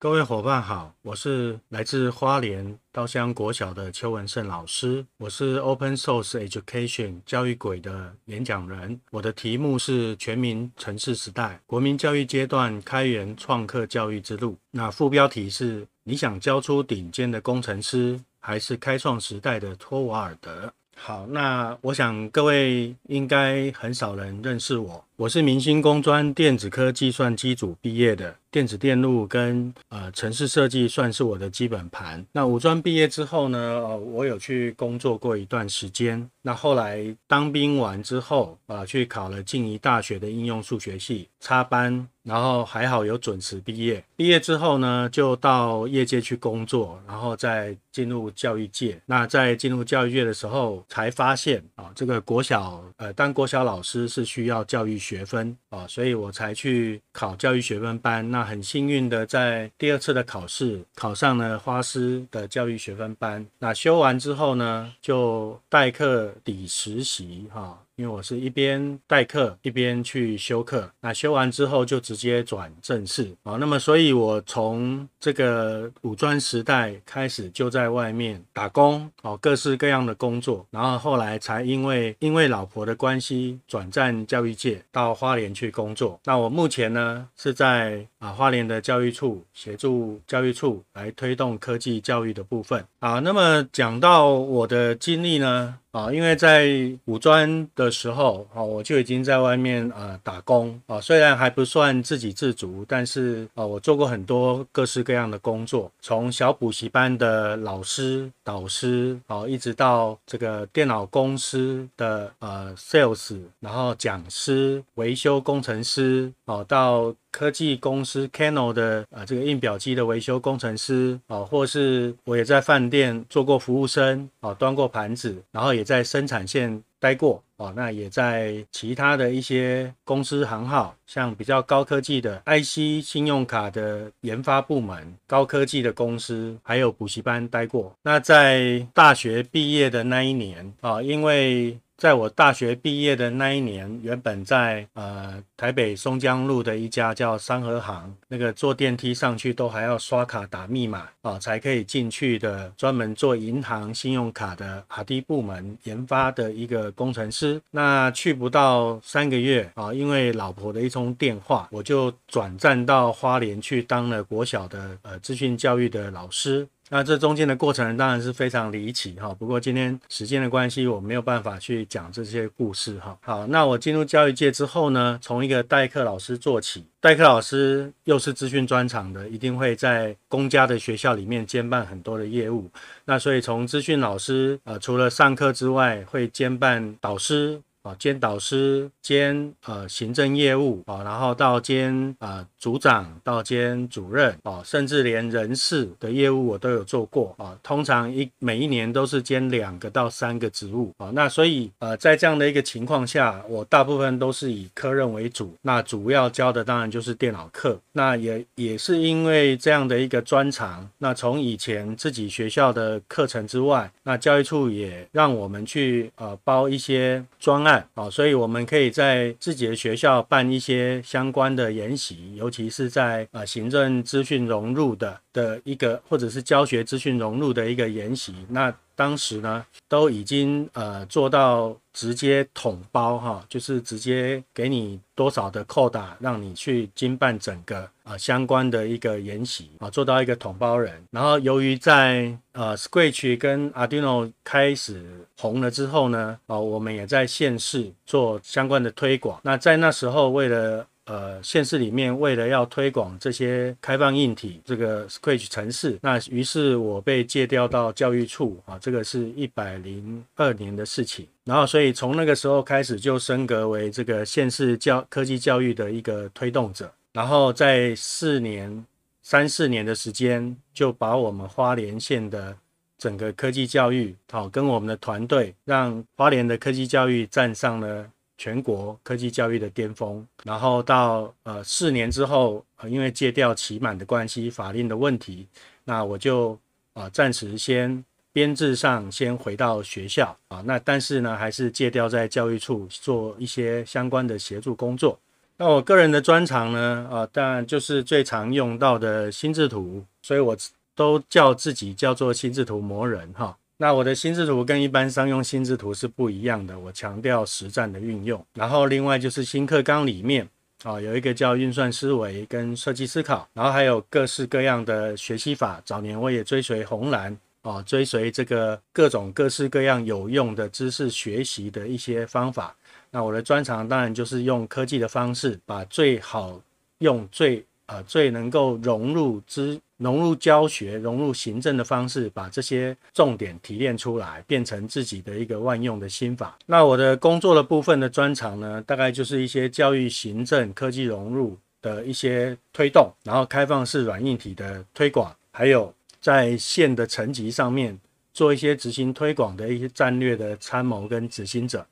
各位伙伴好，我是来自花莲稻香国小的邱文胜老师，我是 Open Source Education 教育鬼的演讲人。我的题目是《全民城市时代：国民教育阶段开源创客教育之路》。那副标题是“你想教出顶尖的工程师，还是开创时代的托瓦尔德？”好，那我想各位应该很少人认识我，我是明星工专电子科计算机组毕业的。电子电路跟呃城市设计算是我的基本盘。那五专毕业之后呢，呃，我有去工作过一段时间。那后来当兵完之后，啊，去考了静宜大学的应用数学系插班，然后还好有准时毕业。毕业之后呢，就到业界去工作，然后再进入教育界。那在进入教育界的时候，才发现啊，这个国小呃当国小老师是需要教育学分啊，所以我才去考教育学分班。那那很幸运的，在第二次的考试考上了花师的教育学分班。那修完之后呢，就代课抵实习哈。因为我是一边代课一边去修课，那修完之后就直接转正式啊。那么，所以我从这个五专时代开始就在外面打工啊，各式各样的工作。然后后来才因为因为老婆的关系转战教育界，到花莲去工作。那我目前呢是在啊花莲的教育处协助教育处来推动科技教育的部分啊。那么讲到我的经历呢啊，因为在五专的的时候啊，我就已经在外面呃打工啊，虽然还不算自给自足，但是啊，我做过很多各式各样的工作，从小补习班的老师导师啊，一直到这个电脑公司的呃 sales，然后讲师、维修工程师啊，到科技公司 Canon 的啊这个印表机的维修工程师啊，或是我也在饭店做过服务生啊，端过盘子，然后也在生产线待过。哦，那也在其他的一些公司行号，像比较高科技的 IC 信用卡的研发部门、高科技的公司，还有补习班待过。那在大学毕业的那一年，啊，因为。在我大学毕业的那一年，原本在呃台北松江路的一家叫三和行，那个坐电梯上去都还要刷卡打密码啊，才可以进去的，专门做银行信用卡的卡底部门研发的一个工程师。那去不到三个月啊，因为老婆的一通电话，我就转战到花莲去当了国小的呃资讯教育的老师。那这中间的过程当然是非常离奇哈，不过今天时间的关系，我没有办法去讲这些故事哈。好，那我进入教育界之后呢，从一个代课老师做起，代课老师又是资讯专长的，一定会在公家的学校里面兼办很多的业务。那所以从资讯老师呃，除了上课之外，会兼办导师啊，兼导师兼呃行政业务啊，然后到兼呃。组长到兼主任啊，甚至连人事的业务我都有做过啊。通常一每一年都是兼两个到三个职务啊。那所以呃，在这样的一个情况下，我大部分都是以科任为主。那主要教的当然就是电脑课。那也也是因为这样的一个专长，那从以前自己学校的课程之外，那教育处也让我们去呃包一些专案啊，所以我们可以在自己的学校办一些相关的研习有。尤其是在呃行政资讯融入的的一个，或者是教学资讯融入的一个研习，那当时呢都已经呃做到直接统包哈，就是直接给你多少的扣打，让你去经办整个啊相关的一个研习啊，做到一个统包人。然后由于在呃 s q u i t c h 跟 Arduino 开始红了之后呢，哦，我们也在县市做相关的推广。那在那时候为了呃，县市里面为了要推广这些开放硬体，这个 Scratch 城市，那于是我被借调到教育处啊，这个是一百零二年的事情。然后，所以从那个时候开始就升格为这个县市教科技教育的一个推动者。然后，在四年三四年的时间，就把我们花莲县的整个科技教育，好，跟我们的团队，让花莲的科技教育站上了。全国科技教育的巅峰，然后到呃四年之后，因为借调期满的关系、法令的问题，那我就啊暂时先编制上先回到学校啊，那但是呢还是借调在教育处做一些相关的协助工作。那我个人的专长呢啊，当然就是最常用到的心智图，所以我都叫自己叫做心智图魔人哈。那我的心智图跟一般商用心智图是不一样的，我强调实战的运用。然后另外就是新课纲里面啊，有一个叫运算思维跟设计思考，然后还有各式各样的学习法。早年我也追随红蓝啊，追随这个各种各式各样有用的知识学习的一些方法。那我的专长当然就是用科技的方式，把最好用最啊最能够融入知。融入教学、融入行政的方式，把这些重点提炼出来，变成自己的一个万用的心法。那我的工作的部分的专长呢，大概就是一些教育行政、科技融入的一些推动，然后开放式软硬体的推广，还有在线的层级上面做一些执行推广的一些战略的参谋跟执行者。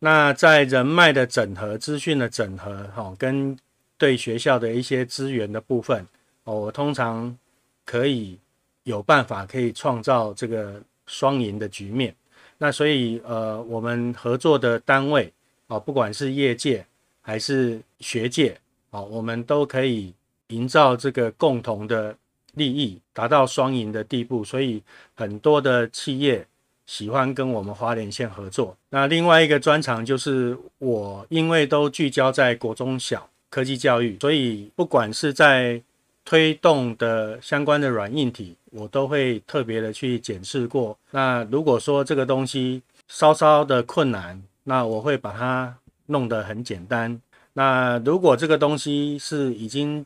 那在人脉的整合、资讯的整合，哈，跟对学校的一些资源的部分。我通常可以有办法可以创造这个双赢的局面，那所以呃，我们合作的单位啊，不管是业界还是学界啊，我们都可以营造这个共同的利益，达到双赢的地步。所以很多的企业喜欢跟我们华联县合作。那另外一个专长就是我，因为都聚焦在国中小科技教育，所以不管是在推动的相关的软硬体，我都会特别的去检视过。那如果说这个东西稍稍的困难，那我会把它弄得很简单。那如果这个东西是已经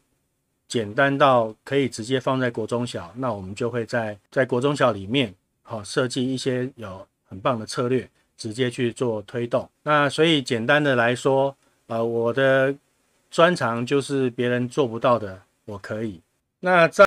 简单到可以直接放在国中小，那我们就会在在国中小里面好设计一些有很棒的策略，直接去做推动。那所以简单的来说，呃，我的专长就是别人做不到的。我可以，那在。